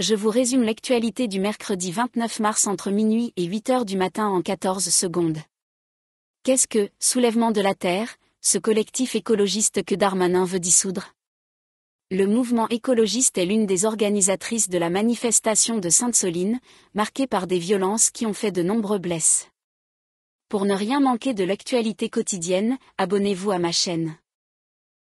Je vous résume l'actualité du mercredi 29 mars entre minuit et 8 heures du matin en 14 secondes. Qu'est-ce que, soulèvement de la Terre, ce collectif écologiste que Darmanin veut dissoudre Le mouvement écologiste est l'une des organisatrices de la manifestation de Sainte-Soline, marquée par des violences qui ont fait de nombreux blesses. Pour ne rien manquer de l'actualité quotidienne, abonnez-vous à ma chaîne.